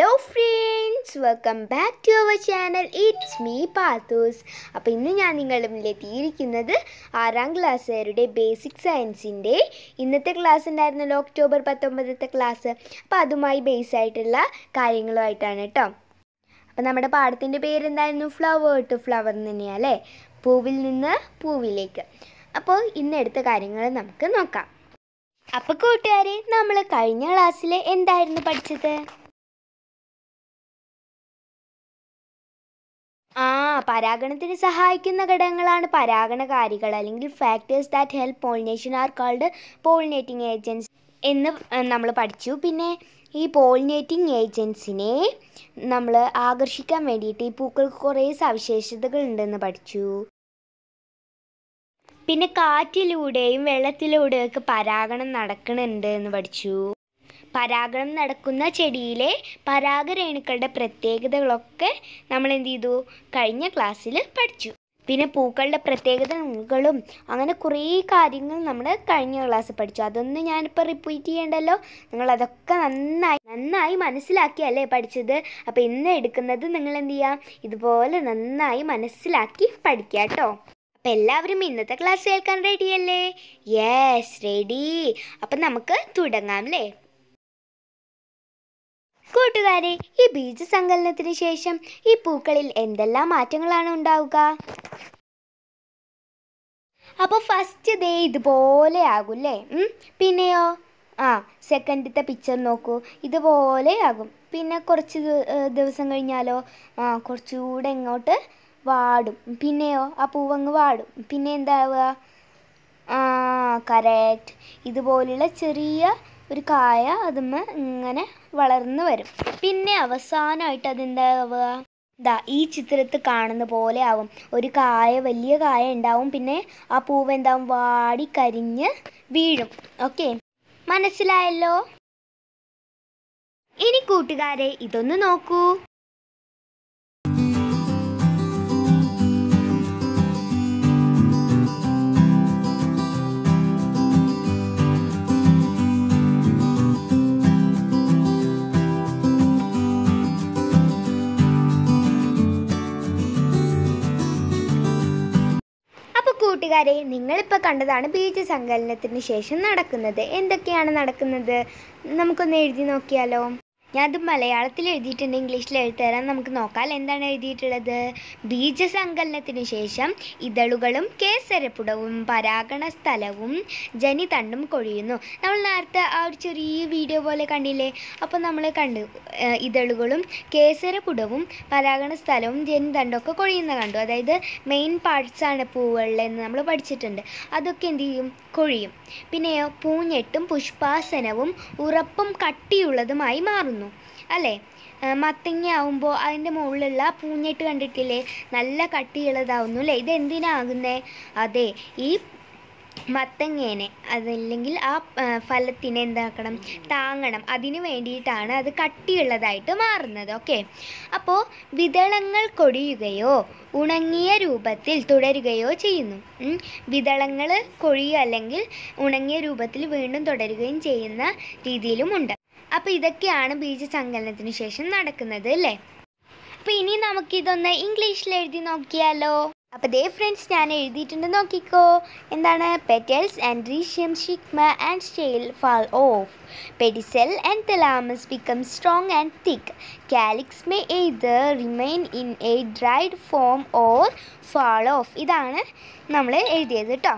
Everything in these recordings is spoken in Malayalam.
Hello friends welcome back to our channel it's me Pathus അപ്പോൾ ഇന്ന് ഞാൻ നിങ്ങളുടെ മുന്നിലെത്തിയിരിക്കുന്നത് ആറാം ക്ലാസ്സുകാരുടെ ബേസിക് സയൻസിൻ്റെ ഇന്നത്തെ ക്ലാസ് ഉണ്ടായിരുന്നല്ലോ ഒക്ടോബർ പത്തൊമ്പതത്തെ ക്ലാസ് അപ്പോൾ അതുമായി ബേസ് ആയിട്ടുള്ള കാര്യങ്ങളുമായിട്ടാണ് കേട്ടോ അപ്പോൾ നമ്മുടെ പാഠത്തിൻ്റെ പേരെന്തായിരുന്നു ഫ്ലവർ ടു ഫ്ലവർ എന്ന് തന്നെയാണ് അല്ലേ പൂവിൽ നിന്ന് പൂവിലേക്ക് അപ്പോൾ ഇന്നെടുത്ത കാര്യങ്ങൾ നമുക്ക് നോക്കാം അപ്പോൾ കൂട്ടുകാരെ നമ്മൾ കഴിഞ്ഞ ക്ലാസ്സിൽ എന്തായിരുന്നു പഠിച്ചത് പരാഗണത്തിന് സഹായിക്കുന്ന ഘടകങ്ങളാണ് പരാഗണകാരികൾ അല്ലെങ്കിൽ factors that help pollination are called pollinating agents എന്ന് നമ്മൾ പഠിച്ചു പിന്നെ ഈ പോളിനേറ്റിംഗ് ഏജൻസിനെ നമ്മൾ ആകർഷിക്കാൻ വേണ്ടിയിട്ട് ഈ പൂക്കൾക്ക് കുറേ സവിശേഷതകൾ ഉണ്ടെന്ന് പഠിച്ചു പിന്നെ കാറ്റിലൂടെയും വെള്ളത്തിലൂടെയൊക്കെ പരാഗണം നടക്കുന്നുണ്ട് എന്ന് പഠിച്ചു പരാഗണം നടക്കുന്ന ചെടിയിലെ പരാഗരേണുക്കളുടെ പ്രത്യേകതകളൊക്കെ നമ്മൾ എന്ത് ചെയ്തു കഴിഞ്ഞ ക്ലാസ്സിൽ പഠിച്ചു പിന്നെ പൂക്കളുടെ പ്രത്യേകതകളും അങ്ങനെ കുറേ കാര്യങ്ങൾ നമ്മൾ കഴിഞ്ഞ ക്ലാസ് പഠിച്ചു അതൊന്നും ഞാനിപ്പോൾ റിപ്പീറ്റ് ചെയ്യേണ്ടല്ലോ നിങ്ങൾ അതൊക്കെ നന്നായി നന്നായി മനസ്സിലാക്കിയല്ലേ പഠിച്ചത് അപ്പോൾ ഇന്ന് എടുക്കുന്നത് നിങ്ങൾ എന്ത് ചെയ്യുക ഇതുപോലെ നന്നായി മനസ്സിലാക്കി പഠിക്കുക കേട്ടോ അപ്പോൾ എല്ലാവരും ഇന്നത്തെ ക്ലാസ് കേൾക്കാൻ റെഡിയല്ലേ യെസ് റെഡി അപ്പം നമുക്ക് തുടങ്ങാം അല്ലേ കൂട്ടുകാരെ ഈ ബീജസങ്കലനത്തിന് ശേഷം ഈ പൂക്കളിൽ എന്തെല്ലാം മാറ്റങ്ങളാണ് ഉണ്ടാവുക അപ്പോൾ ഫസ്റ്റ് ദേ ഇതുപോലെ ആകുമല്ലേ പിന്നെയോ ആ സെക്കൻഡത്തെ പിക്ചർ നോക്കൂ ഇതുപോലെ ആകും പിന്നെ കുറച്ച് ദിവസം കഴിഞ്ഞാലോ ആ കുറച്ചുകൂടെ ഇങ്ങോട്ട് വാടും പിന്നെയോ ആ പൂവങ്ങ് വാടും പിന്നെ എന്താവുക ആ കറക്റ്റ് ഇതുപോലുള്ള ചെറിയ ഒരു കായ അതിന്മേ ഇങ്ങനെ വളർന്നു വരും പിന്നെ അവസാനമായിട്ട് അതെന്താവുക ദാ ഈ ചിത്രത്തിൽ കാണുന്ന പോലെ ആവും ഒരു കായ വലിയ കായ ഉണ്ടാവും പിന്നെ ആ പൂവ് എന്താവും വാടി കരിഞ്ഞ് വീഴും ഓക്കെ മനസ്സിലായല്ലോ ഇനി കൂട്ടുകാരെ ഇതൊന്ന് നോക്കൂ കൂട്ടുകാരെ നിങ്ങളിപ്പോൾ കണ്ടതാണ് ബീജ സങ്കലനത്തിന് ശേഷം നടക്കുന്നത് എന്തൊക്കെയാണ് നടക്കുന്നത് നമുക്കൊന്ന് എഴുതി നോക്കിയാലോ ഞാനത് മലയാളത്തിൽ എഴുതിയിട്ടുണ്ട് ഇംഗ്ലീഷിൽ എഴുതിത്തരാം നമുക്ക് നോക്കാം എന്താണ് എഴുതിയിട്ടുള്ളത് ബീജസങ്കലനത്തിനു ശേഷം ഇതളുകളും കേസരപ്പുടവും പരാഗണ സ്ഥലവും ജനിതണ്ടും കൊഴിയുന്നു നമ്മൾ നേരത്തെ ആ ഒരു ചെറിയ വീഡിയോ പോലെ കണ്ടില്ലേ അപ്പോൾ നമ്മൾ കണ്ടു ഇതളുകളും കേസരപ്പുടവും പരാഗണ സ്ഥലവും ഒക്കെ കൊഴിയുന്ന കണ്ടു അതായത് മെയിൻ പാർട്സാണ് പൂവുകളിലെന്ന് നമ്മൾ പഠിച്ചിട്ടുണ്ട് അതൊക്കെ എന്ത് ചെയ്യും കൊഴിയും പിന്നെയോ പൂഞ്ഞെട്ടും പുഷ്പാസനവും ഉറപ്പും കട്ടിയുള്ളതുമായി മാറുന്നു തോന്നുന്നു അല്ലേ മത്തങ്ങ ആവുമ്പോ അതിൻ്റെ മുകളിലുള്ള പൂഞ്ഞെട്ട് കണ്ടിട്ടില്ലേ നല്ല കട്ടിയുള്ളതാവുന്നു അല്ലേ ഇതെന്തിനാകുന്നേ അതെ ഈ മത്തങ്ങേനെ അതല്ലെങ്കിൽ ആ ഫലത്തിനെ എന്താക്കണം താങ്ങണം അതിന് വേണ്ടിയിട്ടാണ് അത് കട്ടിയുള്ളതായിട്ട് മാറുന്നത് ഓക്കെ അപ്പോൾ വിതളങ്ങൾ കൊഴിയുകയോ ഉണങ്ങിയ രൂപത്തിൽ തുടരുകയോ ചെയ്യുന്നു വിതളങ്ങൾ കൊഴിയുക അല്ലെങ്കിൽ ഉണങ്ങിയ രൂപത്തിൽ വീണ്ടും തുടരുകയും ചെയ്യുന്ന രീതിയിലുമുണ്ട് അപ്പോൾ ഇതൊക്കെയാണ് ബീജസങ്കലനത്തിന് ശേഷം നടക്കുന്നത് അല്ലേ അപ്പോൾ ഇനി നമുക്കിതൊന്ന് ഇംഗ്ലീഷിൽ എഴുതി നോക്കിയാലോ അപ്പോൾ ദേ ഫ്രണ്ട്സ് ഞാൻ എഴുതിയിട്ടുണ്ട് നോക്കിക്കോ എന്താണ് പെറ്റൽസ് ആൻഡ് റീഷ്യം stigma and style fall off pedicel and thalamus become strong and thick calyx may either remain in a dried form or fall off ഇതാണ് നമ്മൾ എഴുതിയത് കേട്ടോ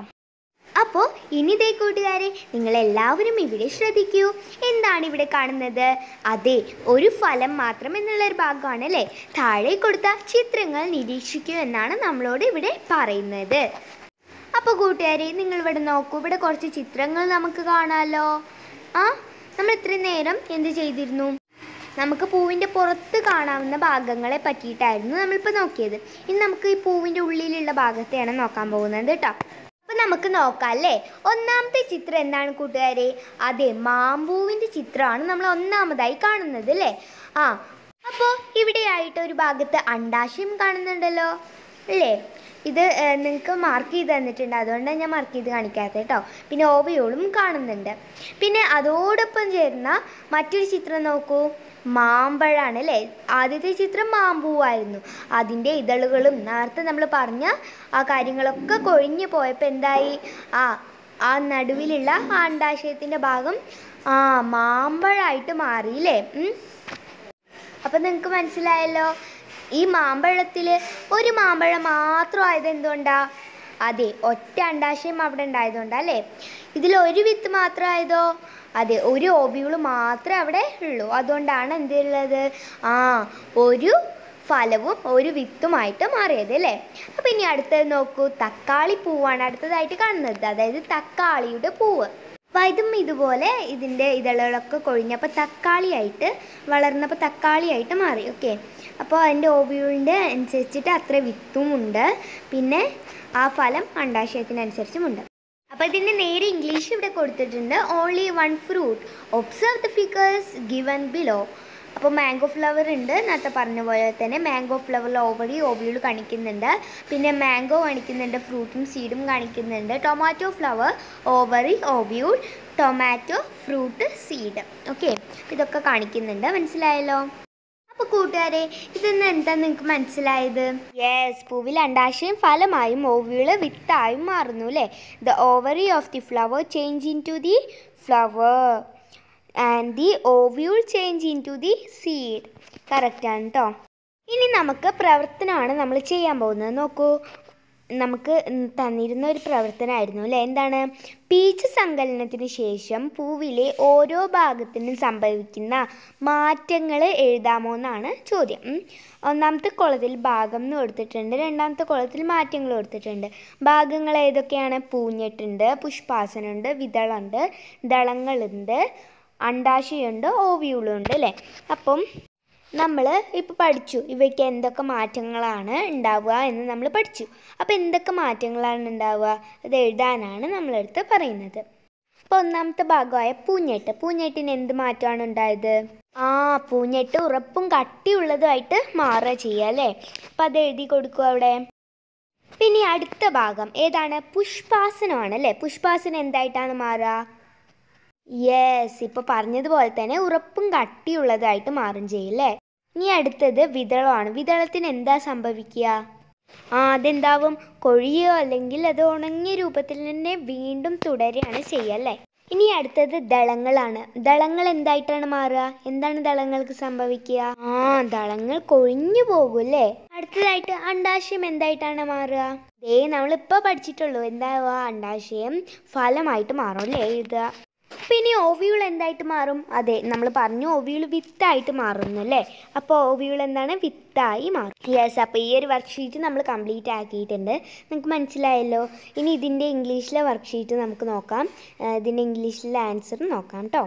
അപ്പോൾ ഇനി ദേ കൂട്ടുകാരെ നിങ്ങളെല്ലാവരും ഇവിടെ ശ്രദ്ധിക്കൂ എന്താണ് ഇവിടെ കാണുന്നത് അതെ ഒരു ഫലം മാത്രം എന്നുള്ളൊരു ഭാഗമാണ് അല്ലേ താഴെ കൊടുത്ത ചിത്രങ്ങൾ നിരീക്ഷിക്കൂ എന്നാണ് നമ്മളോട് ഇവിടെ പറയുന്നത് അപ്പോൾ കൂട്ടുകാരെ നിങ്ങളിവിടെ നോക്കൂ ഇവിടെ കുറച്ച് ചിത്രങ്ങൾ നമുക്ക് കാണാമല്ലോ ആ നമ്മൾ ഇത്രയും നേരം എന്ത് ചെയ്തിരുന്നു നമുക്ക് പൂവിൻ്റെ പുറത്ത് കാണാവുന്ന ഭാഗങ്ങളെ പറ്റിയിട്ടായിരുന്നു നമ്മളിപ്പോൾ നോക്കിയത് ഇനി നമുക്ക് ഈ പൂവിൻ്റെ ഉള്ളിലുള്ള ഭാഗത്തെയാണ് നോക്കാൻ പോകുന്നത് കേട്ടോ അപ്പം നമുക്ക് നോക്കാം അല്ലേ ഒന്നാമത്തെ ചിത്രം എന്താണ് കൂട്ടുകാരെ അതെ മാമ്പൂവിൻ്റെ ചിത്രമാണ് നമ്മൾ ഒന്നാമതായി കാണുന്നത് അല്ലേ ആ അപ്പോൾ ഇവിടെയായിട്ട് ഒരു ഭാഗത്ത് അണ്ടാശയം കാണുന്നുണ്ടല്ലോ അല്ലേ ഇത് നിങ്ങൾക്ക് മാർക്ക് ചെയ്ത് തന്നിട്ടുണ്ട് അതുകൊണ്ടാണ് ഞാൻ മാർക്ക് ചെയ്ത് കാണിക്കാത്തത് കേട്ടോ പിന്നെ ഓവയോളും കാണുന്നുണ്ട് പിന്നെ അതോടൊപ്പം ചേരുന്ന മറ്റൊരു ചിത്രം നോക്കൂ മാമ്പഴമാണ് അല്ലേ ആദ്യത്തെ ചിത്രം മാമ്പൂവായിരുന്നു അതിൻ്റെ ഇതളുകളും നേരത്തെ നമ്മൾ പറഞ്ഞ ആ കാര്യങ്ങളൊക്കെ കൊഴിഞ്ഞു പോയപ്പോൾ എന്തായി ആ ആ നടുവിലുള്ള ആ അണ്ടാശയത്തിൻ്റെ ഭാഗം ആ മാമ്പഴമായിട്ട് മാറി അല്ലേ അപ്പം നിങ്ങൾക്ക് മനസ്സിലായല്ലോ ഈ മാമ്പഴത്തിൽ ഒരു മാമ്പഴം മാത്രം ആയത് എന്തുകൊണ്ടാണ് അതെ ഒറ്റ അണ്ടാശയം അവിടെ ഉണ്ടായതുകൊണ്ടല്ലേ ഇതിൽ ഒരു വിത്ത് മാത്രമായതോ അതെ ഒരു ഓബിയൂൾ മാത്രമേ അവിടെ ഉള്ളൂ അതുകൊണ്ടാണ് എന്തുള്ളത് ആ ഒരു ഫലവും ഒരു വിത്തുമായിട്ട് മാറിയത് അല്ലേ അപ്പം ഇനി അടുത്തത് നോക്കൂ തക്കാളി പൂവാണ് അടുത്തതായിട്ട് കാണുന്നത് അതായത് തക്കാളിയുടെ പൂവ് ഇതും ഇതുപോലെ ഇതിൻ്റെ ഇതളുകളൊക്കെ കൊഴിഞ്ഞപ്പോൾ തക്കാളിയായിട്ട് വളർന്നപ്പോൾ തക്കാളിയായിട്ട് മാറി ഓക്കെ അപ്പോൾ അതിൻ്റെ ഓബിയൂളിൻ്റെ അനുസരിച്ചിട്ട് അത്ര വിത്തും ഉണ്ട് പിന്നെ ആ ഫലം അണ്ടാശയത്തിനനുസരിച്ചുമുണ്ട് അപ്പോൾ ഇതിൻ്റെ നേരെ ഇംഗ്ലീഷ് ഇവിടെ കൊടുത്തിട്ടുണ്ട് only one fruit observe the figures given below അപ്പോൾ മാംഗോ ഫ്ലവർ ഉണ്ട് നേരത്തെ പറഞ്ഞ പോലെ തന്നെ മാംഗോ ഫ്ലവറിൽ ഓവറി ഓവിയുൾ കാണിക്കുന്നുണ്ട് പിന്നെ മാംഗോ കാണിക്കുന്നുണ്ട് ഫ്രൂട്ടും സീഡും കാണിക്കുന്നുണ്ട് tomato flower ovary ovule tomato fruit seed okay ഇതൊക്കെ കാണിക്കുന്നുണ്ട് മനസ്സിലായല്ലോ കൂട്ടുകാരെ ഇതെന്ന് എന്താ നിങ്ങൾക്ക് മനസ്സിലായത് യെസ് പൂവിൽ അണ്ടാശയം ഫലമായും ഓവിള് വിത്തായും മാറുന്നു അല്ലേ the ovary of the flower change into the flower and the ovule change into the seed കറക്റ്റാണ് കേട്ടോ ഇനി നമുക്ക് പ്രവർത്തനമാണ് നമ്മൾ ചെയ്യാൻ പോകുന്നത് നോക്കൂ നമുക്ക് തന്നിരുന്ന ഒരു പ്രവർത്തനമായിരുന്നു അല്ലേ എന്താണ് പീച്ച് സങ്കലനത്തിന് ശേഷം പൂവിലെ ഓരോ ഭാഗത്തിനും സംഭവിക്കുന്ന മാറ്റങ്ങൾ എഴുതാമോ എന്നാണ് ചോദ്യം ഒന്നാമത്തെ കുളത്തിൽ ഭാഗം എന്ന് കൊടുത്തിട്ടുണ്ട് രണ്ടാമത്തെ കുളത്തിൽ മാറ്റങ്ങൾ കൊടുത്തിട്ടുണ്ട് ഭാഗങ്ങൾ ഏതൊക്കെയാണ് പൂഞ്ഞെട്ടുണ്ട് പുഷ്പാസനുണ്ട് വിതളുണ്ട് ദളങ്ങളുണ്ട് അണ്ടാശയുണ്ട് ഓവിയുളുണ്ട് അല്ലേ അപ്പം നമ്മൾ ഇപ്പോൾ പഠിച്ചു ഇവയ്ക്ക് എന്തൊക്കെ മാറ്റങ്ങളാണ് ഉണ്ടാവുക എന്ന് നമ്മൾ പഠിച്ചു അപ്പോൾ എന്തൊക്കെ മാറ്റങ്ങളാണ് ഉണ്ടാവുക അത് എഴുതാനാണ് നമ്മളെടുത്ത് പറയുന്നത് അപ്പോൾ ഒന്നാമത്തെ ഭാഗമായ പൂഞ്ഞെട്ട് പൂഞ്ഞെട്ടിന് എന്ത് മാറ്റമാണ് ഉണ്ടായത് ആ പൂഞ്ഞെട്ട് ഉറപ്പും കട്ടിയുള്ളതുമായിട്ട് മാറുക ചെയ്യുക അല്ലേ അപ്പോൾ അത് എഴുതി കൊടുക്കുക അവിടെ പിന്നെ അടുത്ത ഭാഗം ഏതാണ് പുഷ്പാസനമാണ് അല്ലേ പുഷ്പാസനം എന്തായിട്ടാണ് മാറുക യെസ് ഇപ്പോൾ പറഞ്ഞതുപോലെ തന്നെ ഉറപ്പും കട്ടിയുള്ളതായിട്ട് മാറും ചെയ്യും അല്ലേ ഇനി അടുത്തത് വിതളമാണ് വിതളത്തിന് എന്താ സംഭവിക്കുക ആ അതെന്താവും കൊഴിയോ അല്ലെങ്കിൽ അത് ഉണങ്ങിയ രൂപത്തിൽ തന്നെ വീണ്ടും തുടരുകയാണ് ചെയ്യുക അല്ലേ ഇനി അടുത്തത് ദളങ്ങളാണ് ദളങ്ങൾ എന്തായിട്ടാണ് മാറുക എന്താണ് ദളങ്ങൾക്ക് സംഭവിക്കുക ആ ദളങ്ങൾ കൊഴിഞ്ഞു പോകൂല്ലേ അടുത്തതായിട്ട് അണ്ടാശയം എന്തായിട്ടാണ് മാറുക ദേ നമ്മളിപ്പോൾ പഠിച്ചിട്ടുള്ളൂ എന്താ അണ്ടാശയം ഫലമായിട്ട് മാറും അല്ലേ എഴുതുക പിന്നെ ഒവിയുൾ എന്തായിട്ട് മാറും അതെ നമ്മൾ പറഞ്ഞു ഒവിയുൾ വിത്തായിട്ട് മാറുന്നു അല്ലേ അപ്പോൾ ഒവിയുൾ എന്താണ് വിത്തായി മാറും യെസ് അപ്പോൾ ഈ ഒരു വർക്ക് ഷീറ്റ് നമ്മൾ കംപ്ലീറ്റ് ആക്കിയിട്ടുണ്ട് നമുക്ക് മനസ്സിലായല്ലോ ഇനി ഇതിൻ്റെ ഇംഗ്ലീഷിലെ വർക്ക് ഷീറ്റ് നമുക്ക് നോക്കാം ഇതിൻ്റെ ഇംഗ്ലീഷിലെ ആൻസർ നോക്കാം കേട്ടോ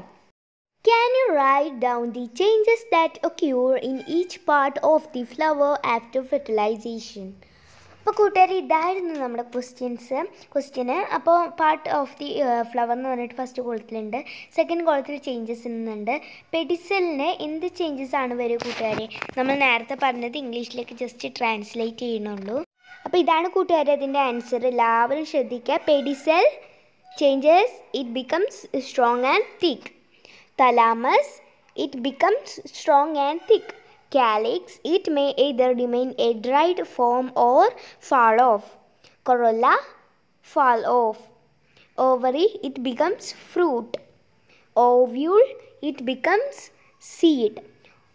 Can you write down the changes that occur in each part of the flower after fertilization? അപ്പോൾ കൂട്ടുകാർ ഇതായിരുന്നു നമ്മുടെ ക്വസ്റ്റ്യൻസ് ക്വസ്റ്റ്യന് അപ്പോൾ പാർട്ട് ഓഫ് ദി ഫ്ലവർ എന്ന് പറഞ്ഞിട്ട് ഫസ്റ്റ് കോളത്തിലുണ്ട് സെക്കൻഡ് കോളത്തിൽ ചേഞ്ചസ് ഇന്നുണ്ട് പെഡിസലിന് എന്ത് ചേഞ്ചസ് ആണ് വരിക കൂട്ടുകാരെ നമ്മൾ നേരത്തെ പറഞ്ഞത് ഇംഗ്ലീഷിലേക്ക് ജസ്റ്റ് ട്രാൻസ്ലേറ്റ് ചെയ്യണുള്ളൂ അപ്പോൾ ഇതാണ് കൂട്ടുകാരെ അതിൻ്റെ ആൻസർ എല്ലാവരും ശ്രദ്ധിക്കുക pedicel changes it becomes strong and thick thalamus it becomes strong and thick calyx, it may either remain a dried form or fall off. Corolla, fall off. Ovary, it becomes fruit. Ovule, it becomes seed.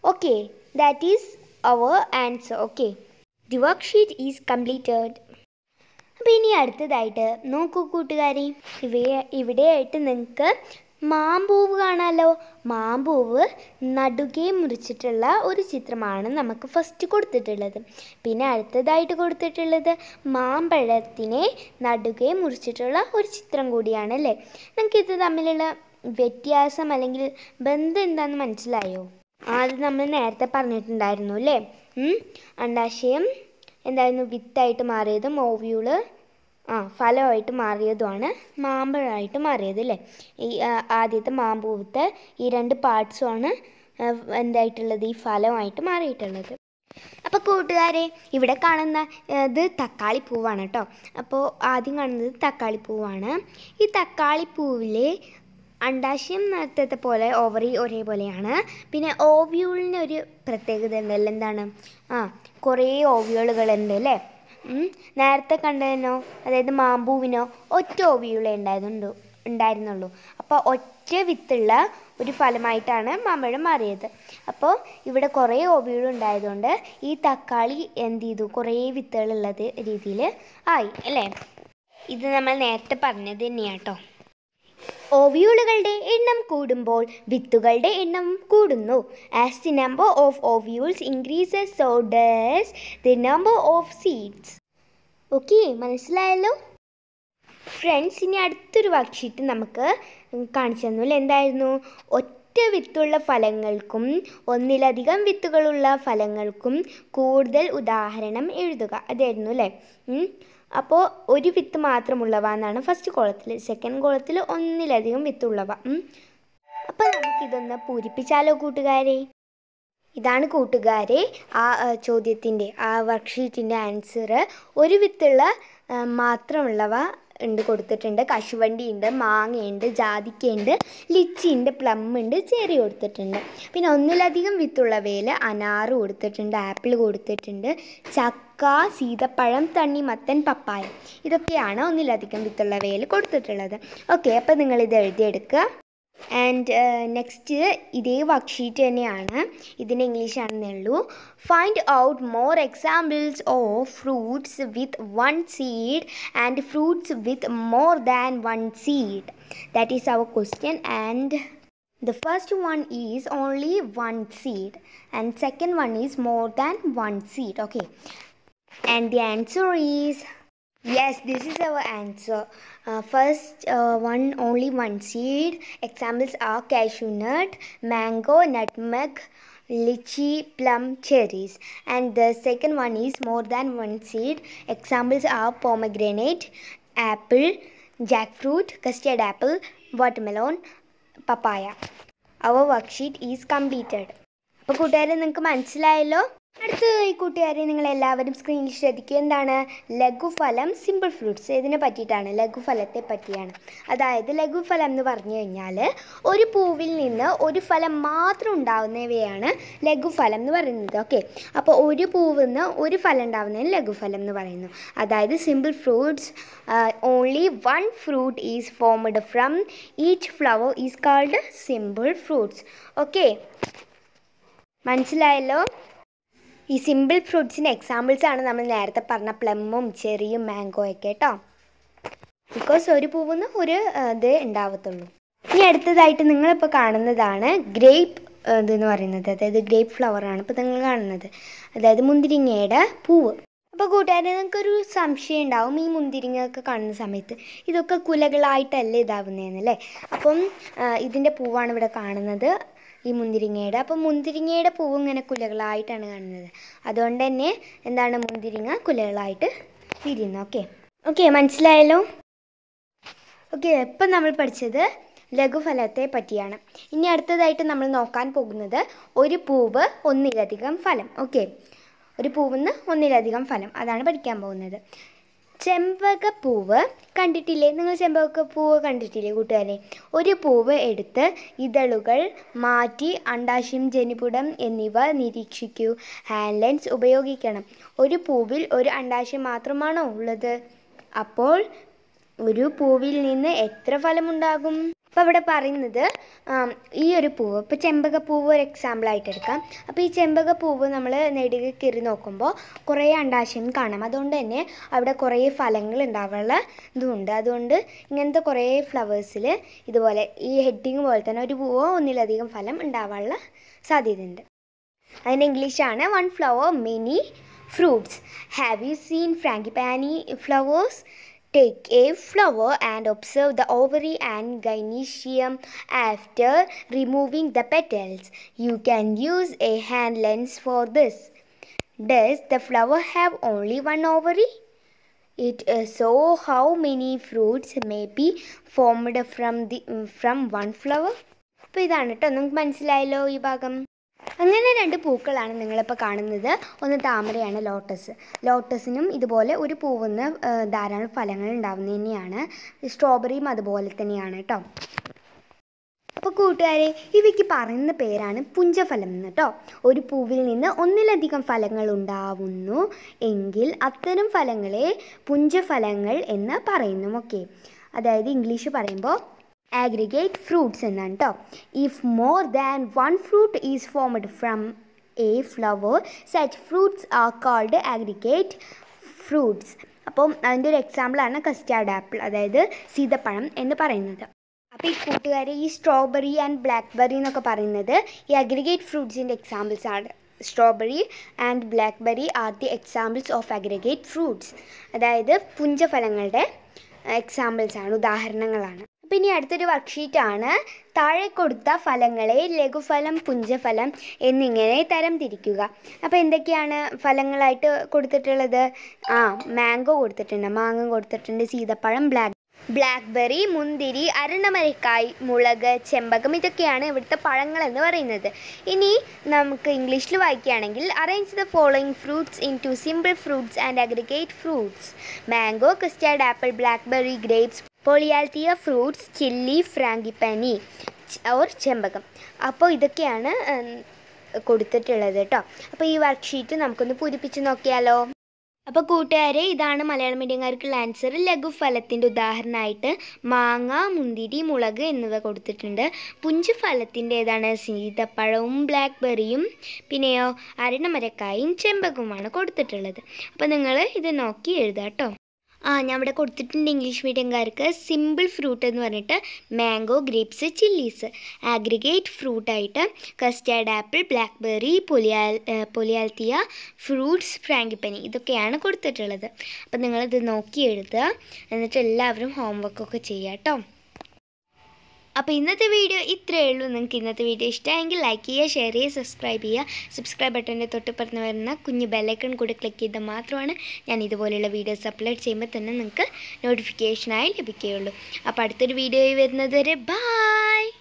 Okay, that is our answer. Okay. The worksheet is completed. അപ്പോൾ ഇനി അടുത്തതായിട്ട് നോക്കൂ കൂട്ടുകാരി ഇവയെ ഇവിടെയായിട്ട് നിങ്ങൾക്ക് മാമ്പൂവ് കാണാമല്ലോ മാമ്പൂവ് നടുകയും മുറിച്ചിട്ടുള്ള ഒരു ചിത്രമാണ് നമുക്ക് ഫസ്റ്റ് കൊടുത്തിട്ടുള്ളത് പിന്നെ അടുത്തതായിട്ട് കൊടുത്തിട്ടുള്ളത് മാമ്പഴത്തിനെ നടുകയും മുറിച്ചിട്ടുള്ള ഒരു ചിത്രം കൂടിയാണ് അല്ലേ നമുക്കിത് തമ്മിലുള്ള വ്യത്യാസം അല്ലെങ്കിൽ ബന്ധം എന്താന്ന് മനസ്സിലായോ അത് നമ്മൾ നേരത്തെ പറഞ്ഞിട്ടുണ്ടായിരുന്നു അല്ലേ അണ്ടാശയം എന്തായിരുന്നു വിത്തായിട്ട് മാറിയതും ഓവ്യൂള് ആ ഫലമായിട്ട് മാറിയതുമാണ് മാമ്പഴമായിട്ട് മാറിയത് അല്ലേ ഈ ആദ്യത്തെ മാമ്പൂവത്തെ ഈ രണ്ട് പാർട്സുമാണ് എന്തായിട്ടുള്ളത് ഈ ഫലമായിട്ട് മാറിയിട്ടുള്ളത് അപ്പോൾ കൂട്ടുകാരെ ഇവിടെ കാണുന്ന ഇത് തക്കാളി പൂവാണ് കേട്ടോ അപ്പോൾ ആദ്യം കാണുന്നത് തക്കാളി പൂവാണ് ഈ തക്കാളി പൂവിൽ അണ്ടാശയം നടത്തത്തെ പോലെ ഓവറി ഒരേപോലെയാണ് പിന്നെ ഓവ്യൂളിന് ഒരു പ്രത്യേകത ഉണ്ടല്ലോ എന്താണ് ആ കുറേ ഓവ്യൂളുകൾ ഉണ്ട് അല്ലേ നേരത്തെ കണ്ടതിനോ അതായത് മാമ്പൂവിനോ ഒറ്റ ഓവിയുളേ ഉണ്ടായതുണ്ടു ഉണ്ടായിരുന്നുള്ളൂ അപ്പോൾ ഒറ്റ വിത്തുള്ള ഒരു ഫലമായിട്ടാണ് മാമ്പഴം മാറിയത് അപ്പോൾ ഇവിടെ കുറേ ഓവികൾ ഈ തക്കാളി എന്ത് ചെയ്തു കുറേ വിത്തുകളുള്ളത് രീതിയിൽ ആയി അല്ലേ ഇത് നമ്മൾ നേരത്തെ പറഞ്ഞത് തന്നെയാട്ടോ ഓവ്യൂളുകളുടെ എണ്ണം കൂടുമ്പോൾ വിത്തുകളുടെ എണ്ണം കൂടുന്നു as the number of ovules increases so does the number of seeds okay മനസ്സിലായല്ലോ ഫ്രണ്ട്സ് ഇനി അടുത്തൊരു വർക്ക്ഷീറ്റ് നമുക്ക് കാണിച്ചു തന്നു അല്ലേ എന്തായിരുന്നു ഒറ്റ വിത്തുള്ള ഫലങ്ങൾക്കും ഒന്നിലധികം വിത്തുകളുള്ള ഫലങ്ങൾക്കും കൂടുതൽ ഉദാഹരണം എഴുതുക അതായിരുന്നു അല്ലേ അപ്പോൾ ഒരു വിത്ത് മാത്രമുള്ളവ എന്നാണ് ഫസ്റ്റ് കോളത്തിൽ സെക്കൻഡ് കോളത്തിൽ ഒന്നിലധികം വിത്തുള്ളവ അപ്പോൾ നമുക്കിതൊന്ന് പൂരിപ്പിച്ചാലോ കൂട്ടുകാരെ ഇതാണ് കൂട്ടുകാരെ ആ ചോദ്യത്തിൻ്റെ ആ വർക്ക്ഷീറ്റിൻ്റെ ആൻസർ ഒരു വിത്തുള്ള മാത്രമുള്ളവ ഉണ്ട് കൊടുത്തിട്ടുണ്ട് കശുവണ്ടി ഉണ്ട് മാങ്ങയുണ്ട് ജാതിക്കയുണ്ട് ലിച്ചിയുണ്ട് പ്ലം ഉണ്ട് ചെറി കൊടുത്തിട്ടുണ്ട് പിന്നെ ഒന്നിലധികം വിത്തുള്ളവയിൽ അനാറ് കൊടുത്തിട്ടുണ്ട് ആപ്പിൾ കൊടുത്തിട്ടുണ്ട് ചക്ക സീതപ്പഴം തണ്ണിമത്തൻ പപ്പായ ഇതൊക്കെയാണ് ഒന്നിലധികം വിത്തുള്ളവയിൽ കൊടുത്തിട്ടുള്ളത് ഓക്കെ അപ്പോൾ നിങ്ങളിത് എഴുതിയെടുക്കുക And uh, next, this is the English. Find out more examples of fruits with one seed and fruits with more than one seed. That is our question. And the first one is only one seed. And second one is more than one seed. Okay. And the answer is... Yes, this is our answer. Uh, first uh, one, only one seed. Examples are cashew nut, mango, nutmeg, lychee, plum, cherries. And the second one is more than one seed. Examples are pomegranate, apple, jackfruit, custard apple, watermelon, papaya. Our worksheet is completed. അപ്പോൾ കൂട്ടുകാരെ നിങ്ങൾക്ക് മനസ്സിലായല്ലോ അടുത്ത ഈ കൂട്ടുകാരെ നിങ്ങൾ എല്ലാവരും സ്ക്രീനിൽ ശ്രദ്ധിക്കുക എന്താണ് ലഘുഫലം സിമ്പിൾ ഫ്രൂട്ട്സ് ഇതിനെ പറ്റിയിട്ടാണ് ലഘുഫലത്തെ പറ്റിയാണ് അതായത് ലഘുഫലം എന്ന് പറഞ്ഞു കഴിഞ്ഞാൽ ഒരു പൂവിൽ നിന്ന് ഒരു ഫലം മാത്രം ഉണ്ടാവുന്നവയാണ് ലഘുഫലം എന്ന് പറയുന്നത് ഓക്കെ അപ്പോൾ ഒരു പൂവിൽ നിന്ന് ഒരു ഫലം ഉണ്ടാവുന്നതിന് ലഘുഫലം എന്ന് പറയുന്നു അതായത് simple fruits only one fruit is formed from each flower is called simple fruits okay മനസ്സിലായല്ലോ ഈ സിമ്പിൾ ഫ്രൂട്ട്സിൻ്റെ ആണ് നമ്മൾ നേരത്തെ പറഞ്ഞ പ്ലമ്മും ചെറിയും ഒക്കെ കേട്ടോ ബിക്കോസ് ഒരു പൂവുന്ന ഒരു ഇത് ഉണ്ടാവത്തുള്ളൂ ഇനി അടുത്തതായിട്ട് നിങ്ങളിപ്പോൾ കാണുന്നതാണ് ഗ്രേപ്പ് ഇതെന്ന് പറയുന്നത് അതായത് ഗ്രേപ്പ് ഫ്ലവറാണ് ഇപ്പോൾ നിങ്ങൾ കാണുന്നത് അതായത് മുന്തിരിങ്ങയുടെ പൂവ് അപ്പോൾ കൂട്ടുകാരെ നിങ്ങൾക്കൊരു സംശയം ഉണ്ടാവും ഈ ഒക്കെ കാണുന്ന സമയത്ത് ഇതൊക്കെ കുലകളായിട്ടല്ലേ ഇതാവുന്നതെന്നല്ലേ അപ്പം ഇതിൻ്റെ പൂവാണ് ഇവിടെ കാണുന്നത് ഈ മുന്തിരിങ്ങയുടെ അപ്പോൾ മുന്തിരിങ്ങയുടെ പൂവ് ഇങ്ങനെ കുലകളായിട്ടാണ് കാണുന്നത് അതുകൊണ്ട് തന്നെ എന്താണ് മുന്തിരിങ്ങ കുലകളായിട്ട് വിരിയുന്നു ഓക്കെ ഓക്കെ മനസ്സിലായല്ലോ ഓക്കെ ഇപ്പം നമ്മൾ പഠിച്ചത് ലഘുഫലത്തെ പറ്റിയാണ് ഇനി അടുത്തതായിട്ട് നമ്മൾ നോക്കാൻ പോകുന്നത് ഒരു പൂവ് ഒന്നിലധികം ഫലം ഓക്കെ ഒരു പൂവിൽ നിന്ന് ഒന്നിലധികം ഫലം അതാണ് പഠിക്കാൻ പോകുന്നത് ചെമ്പകപ്പൂവ് കണ്ടിട്ടില്ലേ നിങ്ങൾ ചെമ്പകപ്പൂവ് കണ്ടിട്ടില്ലേ കൂട്ടുകാരെ ഒരു പൂവ് എടുത്ത് ഇതളുകൾ മാറ്റി അണ്ടാശയം ജനിപുടം എന്നിവ നിരീക്ഷിക്കൂ ഹാൻഡ് ലെൻസ് ഉപയോഗിക്കണം ഒരു പൂവിൽ ഒരു അണ്ടാശയം മാത്രമാണോ ഉള്ളത് അപ്പോൾ ഒരു പൂവിൽ നിന്ന് എത്ര ഫലമുണ്ടാകും അപ്പോൾ ഇവിടെ പറയുന്നത് ഈ ഒരു പൂവ് ഇപ്പോൾ ചെമ്പകപ്പൂവ് ഒരു എക്സാമ്പിൾ ആയിട്ട് എടുക്കാം അപ്പോൾ ഈ ചെമ്പകപ്പൂവ് നമ്മൾ നെടുകെ കയറി നോക്കുമ്പോൾ കുറേ അണ്ടാശയം കാണാം അതുകൊണ്ട് തന്നെ അവിടെ കുറേ ഫലങ്ങൾ ഉണ്ടാവാനുള്ള ഇതുമുണ്ട് അതുകൊണ്ട് ഇങ്ങനത്തെ കുറേ ഫ്ലവേഴ്സിൽ ഇതുപോലെ ഈ ഹെഡിങ് പോലെ തന്നെ ഒരു പൂവോ ഒന്നിലധികം ഫലം ഉണ്ടാവാനുള്ള ഉണ്ട് അതിന് ഇംഗ്ലീഷാണ് one flower many fruits have you seen frangipani flowers Take a flower and observe the ovary and gynecium after removing the petals. You can use a hand lens for this. Does the flower have only one ovary? It is so how many fruits may be formed from the from one flower? അപ്പോൾ ഇതാണ് കേട്ടോ നിങ്ങൾക്ക് മനസ്സിലായല്ലോ ഈ ഭാഗം അങ്ങനെ രണ്ട് പൂക്കളാണ് നിങ്ങളിപ്പോൾ കാണുന്നത് ഒന്ന് താമരയാണ് ലോട്ടസ് ലോട്ടസിനും ഇതുപോലെ ഒരു പൂവെന്ന് ധാരാളം ഫലങ്ങൾ ഉണ്ടാവുന്നത് തന്നെയാണ് സ്ട്രോബെറിയും അതുപോലെ തന്നെയാണ് കേട്ടോ അപ്പോൾ കൂട്ടുകാരെ ഇവയ്ക്ക് പറയുന്ന പേരാണ് പുഞ്ചഫലം എന്ന് കേട്ടോ ഒരു പൂവിൽ നിന്ന് ഒന്നിലധികം ഫലങ്ങൾ ഉണ്ടാവുന്നു എങ്കിൽ അത്തരം ഫലങ്ങളെ പുഞ്ചഫലങ്ങൾ എന്ന് പറയുന്നു ഓക്കെ അതായത് ഇംഗ്ലീഷ് പറയുമ്പോൾ aggregate fruits എന്നാണ് കേട്ടോ if more than one fruit is formed from a flower such fruits are called aggregate fruits അപ്പം അതിൻ്റെ ഒരു എക്സാമ്പിളാണ് കസ്റ്റാർഡ് ആപ്പിൾ അതായത് സീതപ്പഴം എന്ന് പറയുന്നത് അപ്പോൾ ഈ കൂട്ടുകാരെ ഈ സ്ട്രോബെറി ആൻഡ് ബ്ലാക്ക്ബെറി എന്നൊക്കെ പറയുന്നത് ഈ അഗ്രിഗേറ്റ് ഫ്രൂട്ട്സിൻ്റെ എക്സാമ്പിൾസ് ആണ് strawberry and blackberry are the examples of aggregate fruits അതായത് പുഞ്ചഫലങ്ങളുടെ എക്സാമ്പിൾസ് ആണ് ഉദാഹരണങ്ങളാണ് പിന്നെ അടുത്തൊരു വർക്ക്ഷീറ്റാണ് താഴെ കൊടുത്ത ഫലങ്ങളെ ലഘുഫലം പുഞ്ചഫലം എന്നിങ്ങനെ തരം തിരിക്കുക അപ്പോൾ എന്തൊക്കെയാണ് ഫലങ്ങളായിട്ട് കൊടുത്തിട്ടുള്ളത് ആ മാംഗോ കൊടുത്തിട്ടുണ്ട് മാങ്ങ കൊടുത്തിട്ടുണ്ട് സീതപ്പഴം ബ്ലാക്ക് ബ്ലാക്ക്ബെറി മുന്തിരി അരണമരക്കായ് മുളക് ചെമ്പകം ഇതൊക്കെയാണ് ഇവിടുത്തെ പഴങ്ങൾ എന്ന് പറയുന്നത് ഇനി നമുക്ക് ഇംഗ്ലീഷിൽ വായിക്കുകയാണെങ്കിൽ arrange the following fruits into simple fruits and aggregate fruits mango custard apple blackberry grapes polyalthia fruits chilli frangipani or ചെമ്പകം അപ്പോൾ ഇതൊക്കെയാണ് കൊടുത്തിട്ടുള്ളത് കേട്ടോ അപ്പോൾ ഈ വർക്ക്ഷീറ്റ് നമുക്കൊന്ന് പൂരിപ്പിച്ച് നോക്കിയാലോ അപ്പോൾ കൂട്ടുകാരെ ഇതാണ് മലയാളം മീഡിയംകാർക്കുള്ള ആൻസർ ലഘുഫലത്തിൻ്റെ ഉദാഹരണമായിട്ട് മാങ്ങ മുന്തിരി മുളക് എന്നിവ കൊടുത്തിട്ടുണ്ട് പുഞ്ച് ഫലത്തിൻ്റെ ഏതാണ് സീതപ്പഴവും ബെറിയും പിന്നെയോ അരണമരക്കായും ചെമ്പകവുമാണ് കൊടുത്തിട്ടുള്ളത് അപ്പോൾ നിങ്ങൾ ഇത് നോക്കി എഴുതാട്ടോ ആ ഞാൻ ഇവിടെ കൊടുത്തിട്ടുണ്ട് ഇംഗ്ലീഷ് മീഡിയംകാർക്ക് സിമ്പിൾ ഫ്രൂട്ട് എന്ന് പറഞ്ഞിട്ട് മാംഗോ ഗ്രേപ്സ് ചില്ലീസ് ആഗ്രിഗേറ്റ് ഫ്രൂട്ടായിട്ട് കസ്റ്റാർഡ് ആപ്പിൾ ബ്ലാക്ക്ബെറി പൊലിയാൽ പൊലിയാൽത്തിയ ഫ്രൂട്ട്സ് ഫ്രാങ്കിപ്പനി ഇതൊക്കെയാണ് കൊടുത്തിട്ടുള്ളത് അപ്പം നിങ്ങളിത് നോക്കി എഴുതുക എന്നിട്ട് എല്ലാവരും ഹോംവർക്കൊക്കെ ചെയ്യാം കേട്ടോ അപ്പോൾ ഇന്നത്തെ വീഡിയോ ഇത്രയേ ഉള്ളൂ നിങ്ങൾക്ക് ഇന്നത്തെ വീഡിയോ ഇഷ്ടമായെങ്കിൽ ലൈക്ക് ചെയ്യുക ഷെയർ ചെയ്യുക സബ്സ്ക്രൈബ് ചെയ്യുക സബ്സ്ക്രൈബ് ബട്ടൻ്റെ തൊട്ട് പറഞ്ഞ് വരുന്ന കുഞ്ഞ് ബെല്ലൈക്കൺ കൂടി ക്ലിക്ക് ചെയ്താൽ മാത്രമാണ് ഞാൻ ഇതുപോലെയുള്ള വീഡിയോസ് അപ്ലോഡ് ചെയ്യുമ്പോൾ തന്നെ നിങ്ങൾക്ക് നോട്ടിഫിക്കേഷനായി ലഭിക്കുകയുള്ളൂ അപ്പോൾ അടുത്തൊരു വീഡിയോയിൽ വരുന്നത് വരെ ബായ്